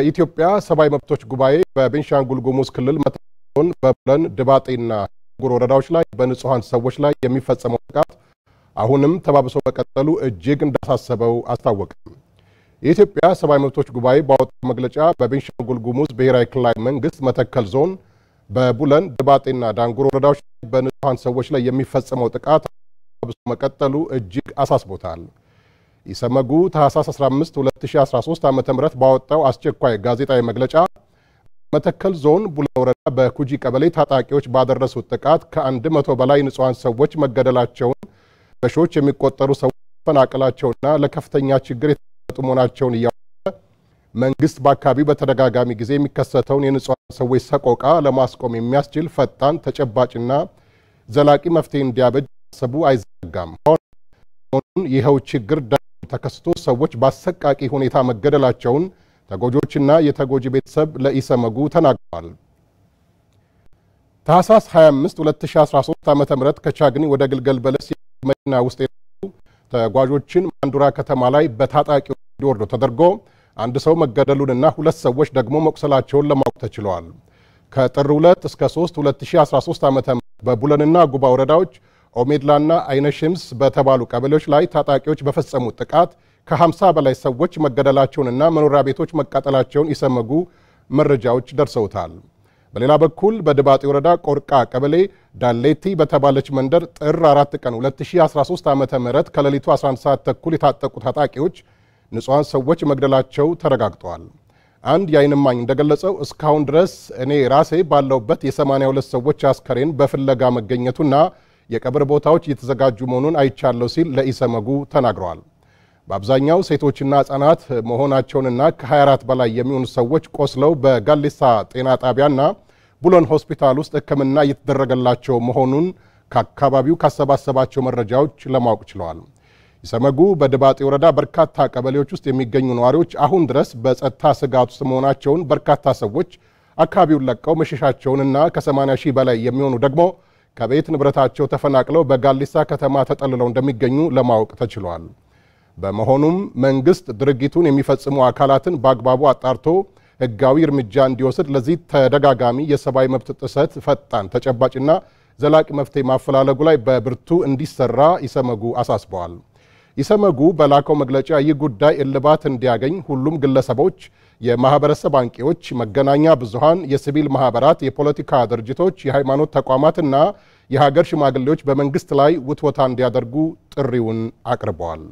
የኢትዮጵያ ሰብአዊ መብቶች ጉባኤ በቤንሻንጉል ጉሙዝ ክልል መታውን በቡለን ድባጤና ጉር ወረዳዎች ላይ በንጹሐን ሰዎች ላይ የሚፈጸመው ጥቃት አሁንም ተባብሶ መቀጠሉ እጅግ እንዳሳሰበው አስታወቀ። የኢትዮጵያ ሰብአዊ መብቶች ጉባኤ ባወጣው መግለጫ በቤንሻንጉል ጉሙዝ ብሔራዊ ክልላዊ መንግስት መተከል ዞን በቡለን ድባጤና ዳንጉር ወረዳዎች ላይ በንጹሐን ሰዎች ላይ የሚፈጸመው ጥቃት ተባብሶ መቀጠሉ እጅግ አሳስቦታል። ኢሰመጉ ታህሳስ 15 2013 ዓ ም ባወጣው አስቸኳይ ጋዜጣዊ መግለጫ መተከል ዞን ቡላ ወረዳ በኩጂ ቀበሌ ታጣቂዎች ባደረሱት ጥቃት ከ መቶ በላይ ንጹሐን ሰዎች መገደላቸውን በሺዎች የሚቆጠሩ ሰዎች መፈናቀላቸውና ለከፍተኛ ችግር የተጋለጡ መሆናቸውን እያወቀ መንግስት በአካባቢው በተደጋጋሚ ጊዜ የሚከሰተውን የንጹሐን ሰዎች ሰቆቃ ለማስቆም የሚያስችል ፈጣን ተጨባጭና ዘላቂ መፍትሄ እንዲያበጅ ማሰቡ አይዘነጋም። ይኸው ችግር ተከስቶ ሰዎች በአሰቃቂ ሁኔታ መገደላቸውን ተጎጆችና የተጎጂ ቤተሰብ ለኢሰመጉ ተናግረዋል። ታህሳስ 25 2013 ዓ ም ከቻግኒ ወደ ግልገል በለስ መኪና ውስጥ የነበሩ ተጓዦችን ማንዱራ ከተማ ላይ በታጣቂዎች እንዲወርዱ ተደርጎ አንድ ሰው መገደሉንና ሁለት ሰዎች ደግሞ መቁሰላቸውን ለማወቅ ተችለዋል። ከጥር 2 እስከ 3 2013 ዓ ም በቡለንና ጉባ ወረዳዎች ኦሜድላና አይነ ሽምስ በተባሉ ቀበሌዎች ላይ ታጣቂዎች በፈጸሙት ጥቃት ከ50 በላይ ሰዎች መገደላቸውንና መኖሪያ ቤቶች መቃጠላቸውን የሰመጉ መረጃዎች ደርሰውታል። በሌላ በኩል በድባጤ ወረዳ ቆርቃ ቀበሌ ዳሌቲ በተባለች መንደር ጥር 4 ቀን 2013 ዓ ም ከሌሊቱ 11 ሰዓት ተኩል የታጠቁ ታጣቂዎች ንጹሐን ሰዎች መግደላቸው ተረጋግጠዋል። አንድ የዓይን እማኝ እንደገለጸው እስካሁን ድረስ እኔ ራሴ ባለውበት የ82 ሰዎች አስከሬን በፍለጋ መገኘቱና የቀብር ቦታዎች እየተዘጋጁ መሆኑን አይቻለሁ ሲል ለኢሰመጉ ተናግረዋል። በአብዛኛው ሴቶችና ህጻናት መሆናቸውንና ከ24 በላይ የሚሆኑ ሰዎች ቆስለው በጋሊሳ ጤና ጣቢያና ቡሎን ሆስፒታል ውስጥ ሕክምና እየተደረገላቸው መሆኑን ከአካባቢው ካሰባሰባቸው መረጃዎች ለማወቅ ችለዋል። ኢሰመጉ በድባጤ ወረዳ በርካታ ቀበሌዎች ውስጥ የሚገኙ ነዋሪዎች አሁን ድረስ በጸጥታ ስጋት ውስጥ መሆናቸውን፣ በርካታ ሰዎች አካባቢውን ለቀው መሸሻቸውንና ከ80 ሺህ በላይ የሚሆኑ ደግሞ ከቤት ንብረታቸው ተፈናቅለው በጋሊሳ ከተማ ተጠልለው እንደሚገኙ ለማወቅ ተችሏል። በመሆኑም መንግስት ድርጊቱን የሚፈጽሙ አካላትን በአግባቡ አጣርቶ ህጋዊ እርምጃ እንዲወስድ ለዚህ ተደጋጋሚ የሰብአዊ መብት ጥሰት ፈጣን ተጨባጭና ዘላቂ መፍትሄ ማፈላለጉ ላይ በብርቱ እንዲሰራ ኢሰመጉ አሳስበዋል። ኢሰመጉ በላከው መግለጫ ይህ ጉዳይ እልባት እንዲያገኝ ሁሉም ግለሰቦች የማህበረሰብ አንቂዎች፣ መገናኛ ብዙሃን፣ የሲቪል ማህበራት፣ የፖለቲካ ድርጅቶች፣ የሃይማኖት ተቋማትና የሀገር ሽማግሌዎች በመንግስት ላይ ውትወታ እንዲያደርጉ ጥሪውን አቅርበዋል።